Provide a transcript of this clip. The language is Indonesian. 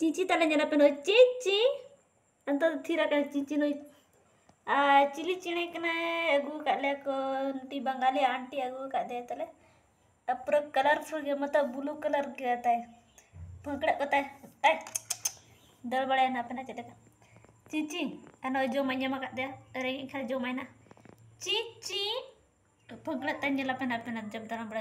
cici tanda nyana penuh cincin atau tidak cici oi ah cili cili kena aku kat le aku nanti banggali anti aku kat dia a le kalar colorful mata bulu color ke atas pengkrak kata eh dal balai nak pernah cakap cincin anak jom main jom kat dia orang yang kalau jom cici, lah cincin pengkrak tanya lapan lapan jam dalam